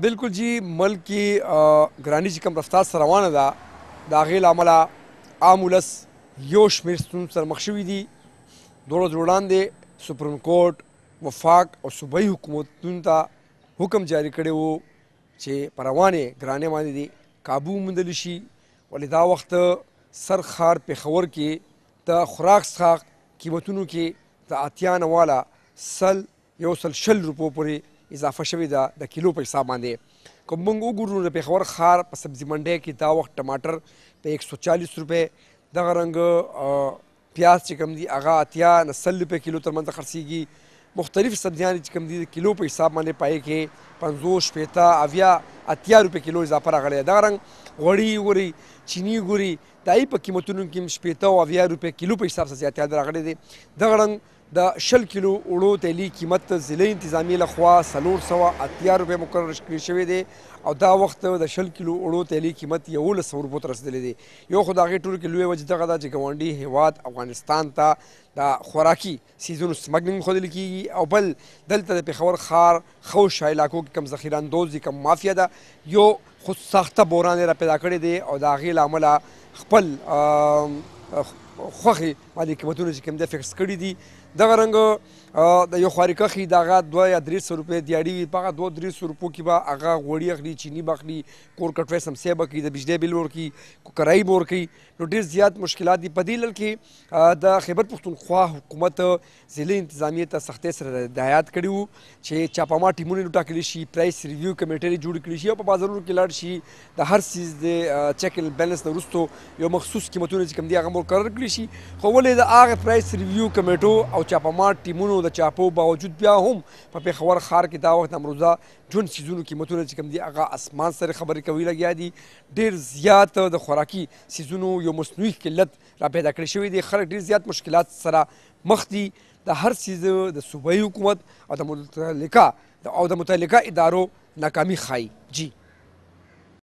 بالکل جی ملک کې ګرانی چې کوم رفتار سره روانه ده د هغې له امله عام ولس یو شمېر ستونزو سره مخ شوي دي دوړو دوړ وړاندې سپریم کورټ وفاق او صوبایي حکومتونو ته حکم جاری کړی وو چې په روانې ګرانې باندې دي کابو موندل شي ولې دا وخت سر خار پېښور کې د خوراک څښاک قیمتونو کې د اتیا نه والا سل یو سل شل روپو پورې اضافه شوې ده د کیلو په حساب باندې کوم موږ وګورو د پیښور خار په سبزی منډۍ کې دا وخت ټماټر په 140 روپې دغه رنګ پیاز چې کوم دی هغه اتیا نسل روپې کیلو تر منځ خرڅیږي مختلف سبزیان چې کوم دي د کیلو په حساب باندې پای کې 50 شپېتا اویا اتیا روپې کیلو اضافه راغلی دغه رنګ غوړي ګوري چینی ګوري دای په قیمتونو کې شپېتا او اویا روپې کیلو په حساب سره زیاتیا راغلی دی دغه رنګ د شل کیلو وړو تیلي قیمت ضلع انتظامی لخوا څلور سوه اتیا روپۍ مقرر کړی شوی دی او دا وخت د شل کیلو وړو تیلي قیمت یولس سوه روپو ته رسېدلی دی یو خو د هغې ټولو کې لویه وجه دغه ده چې ګاونډي هیواد افغانستان ته د خوراکي سیزونو سمګلینګ ښودل کیږي او بل دلته د پېښور ښار خوشا علاقو کې کم ذخیره اندوز دي کم مافیا ده یو خود ساخته بوران را پیدا کړی دی او د هغې له امله خپل خوخي مالي قیمتونه چې کوم دی فکس کړي دي دغه رنګ د یو خواریکخي د هغه دوه یا درې سو روپۍ دیاړي وي په هغه دوه درې سو روپو کې به هغه غوړي اخلي چینی به اخلي کور کټوې سمسیا به کوي د بجلی بل ورکړي کرایي به ورکړي نو ډېر زیات مشکلات دي په دې لړ کې د خیبر پښتونخوا حکومت ضلع انتظامیې ته سختۍ سره هدایات کړي وو چې چاپاما ټیمونه ټاکلي شي پرایس ریویو کمیټې جوړ کړي شي او په بازارونو کې لاړ شي د هر سیز د چیک بیلنس نه وروسته یو مخصوص قیمتونه چې کوم دي هغه مقرر کړي کولای شي خو ولې د هغه پرایس ریویو کمیټو او چاپامات ټیمونو د چاپو باوجود بیا هم په پیښور ښار کې دا وخت امروزه جون سیزونو قیمتونه چې کم دي هغه اسمان سره خبرې کوي لګیا دي ډېر زیات د خوراکي سیزونو یو مصنوعي قلت را پیدا کړی شوی دی خلک ډېر زیات مشکلات سره مخ دي د هر سیز د صوبایي حکومت او د متعلقه او د متعلقه ادارو ناکامی خای جی